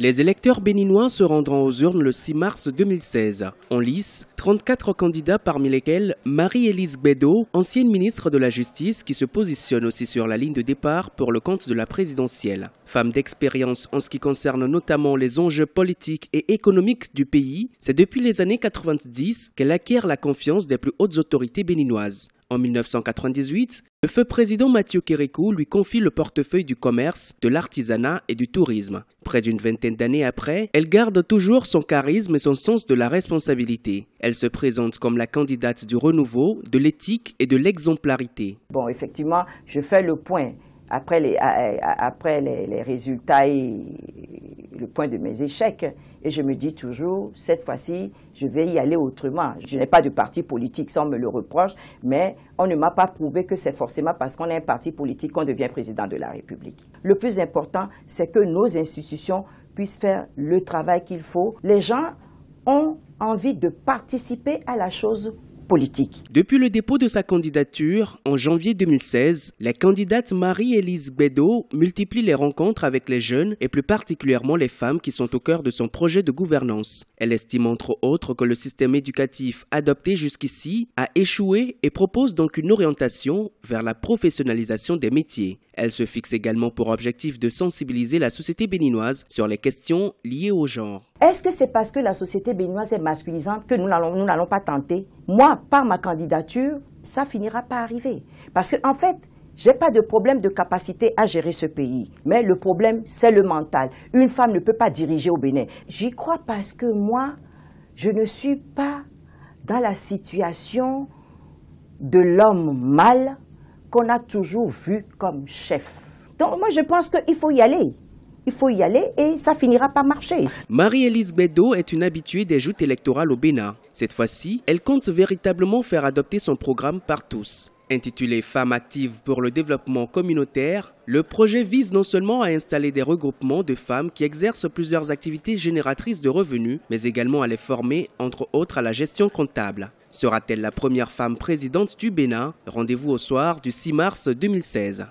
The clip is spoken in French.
Les électeurs béninois se rendront aux urnes le 6 mars 2016. En lice, 34 candidats parmi lesquels Marie-Élise Bédot, ancienne ministre de la Justice qui se positionne aussi sur la ligne de départ pour le compte de la présidentielle. Femme d'expérience en ce qui concerne notamment les enjeux politiques et économiques du pays, c'est depuis les années 90 qu'elle acquiert la confiance des plus hautes autorités béninoises. En 1998, le feu président Mathieu Kérékou lui confie le portefeuille du commerce, de l'artisanat et du tourisme. Près d'une vingtaine d'années après, elle garde toujours son charisme et son sens de la responsabilité. Elle se présente comme la candidate du renouveau, de l'éthique et de l'exemplarité. Bon, effectivement, je fais le point après les, après les, résultats et le point de mes échecs. Et je me dis toujours, cette fois-ci, je vais y aller autrement. Je n'ai pas de parti politique, sans me le reproche, mais on ne m'a pas prouvé que c'est forcément parce qu'on est un parti politique qu'on devient président de la République. Le plus important, c'est que nos institutions puissent faire le travail qu'il faut. Les gens ont envie de participer à la chose depuis le dépôt de sa candidature en janvier 2016, la candidate Marie-Élise Bédot multiplie les rencontres avec les jeunes et plus particulièrement les femmes qui sont au cœur de son projet de gouvernance. Elle estime entre autres que le système éducatif adopté jusqu'ici a échoué et propose donc une orientation vers la professionnalisation des métiers. Elle se fixe également pour objectif de sensibiliser la société béninoise sur les questions liées au genre. Est-ce que c'est parce que la société béninoise est masculinisante que nous n'allons pas tenter Moi, par ma candidature, ça finira par arriver. Parce qu'en en fait, n'ai pas de problème de capacité à gérer ce pays, mais le problème, c'est le mental. Une femme ne peut pas diriger au Bénin. J'y crois parce que moi, je ne suis pas dans la situation de l'homme mâle qu'on a toujours vu comme chef. Donc moi je pense qu'il faut y aller. Il faut y aller et ça finira par marcher. Marie-Élise Bédot est une habituée des joutes électorales au Bénin. Cette fois-ci, elle compte véritablement faire adopter son programme par tous. Intitulé Femmes actives pour le développement communautaire, le projet vise non seulement à installer des regroupements de femmes qui exercent plusieurs activités génératrices de revenus, mais également à les former, entre autres, à la gestion comptable. Sera-t-elle la première femme présidente du Bénin Rendez-vous au soir du 6 mars 2016.